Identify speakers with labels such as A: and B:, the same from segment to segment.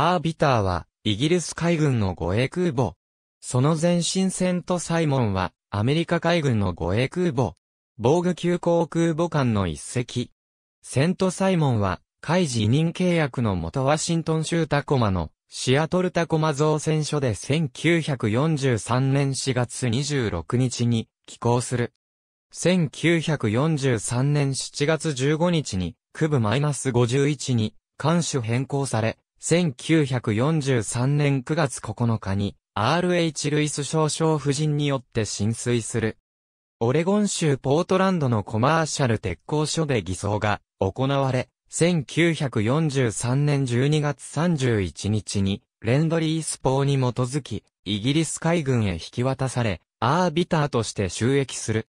A: アービターは、イギリス海軍の護衛空母。その前進戦とサイモンは、アメリカ海軍の護衛空母。防具急行空母艦の一隻。セントサイモンは、海委任契約の元ワシントン州タコマのシアトルタコマ造船所で1943年4月26日に寄港する。1943年7月15日に区部 -51 に艦種変更され、1943年9月9日に R.H. ルイス少将夫人によって浸水する。オレゴン州ポートランドのコマーシャル鉄工所で偽装が行われ、1943年12月31日にレンドリース法に基づき、イギリス海軍へ引き渡され、アービターとして収益する。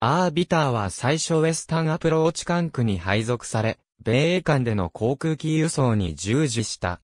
A: アービターは最初ウェスタンアプローチ管区に配属され、米英間での航空機輸送に従事した。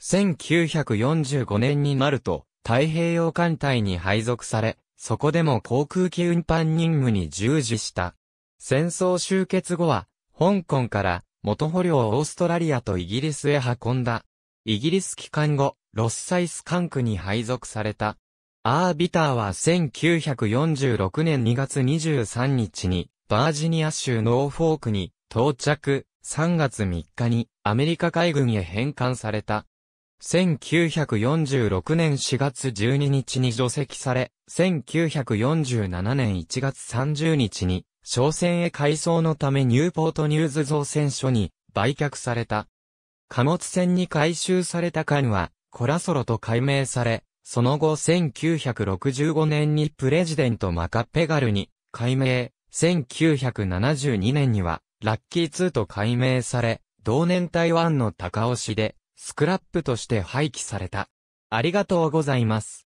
A: 1945年になると、太平洋艦隊に配属され、そこでも航空機運搬任務に従事した。戦争終結後は、香港から元捕虜をオーストラリアとイギリスへ運んだ。イギリス帰還後、ロスサイス艦区に配属された。アービターは1946年2月23日に、バージニア州ノーフォークに到着。3月3日にアメリカ海軍へ返還された。1946年4月12日に除籍され、1947年1月30日に、商船へ改装のためニューポートニューズ造船所に売却された。貨物船に回収された艦は、コラソロと改名され、その後1965年にプレジデントマカッペガルに改名、1972年には、ラッキー2と改名され、同年台湾の高押市で、スクラップとして廃棄された。ありがとうございます。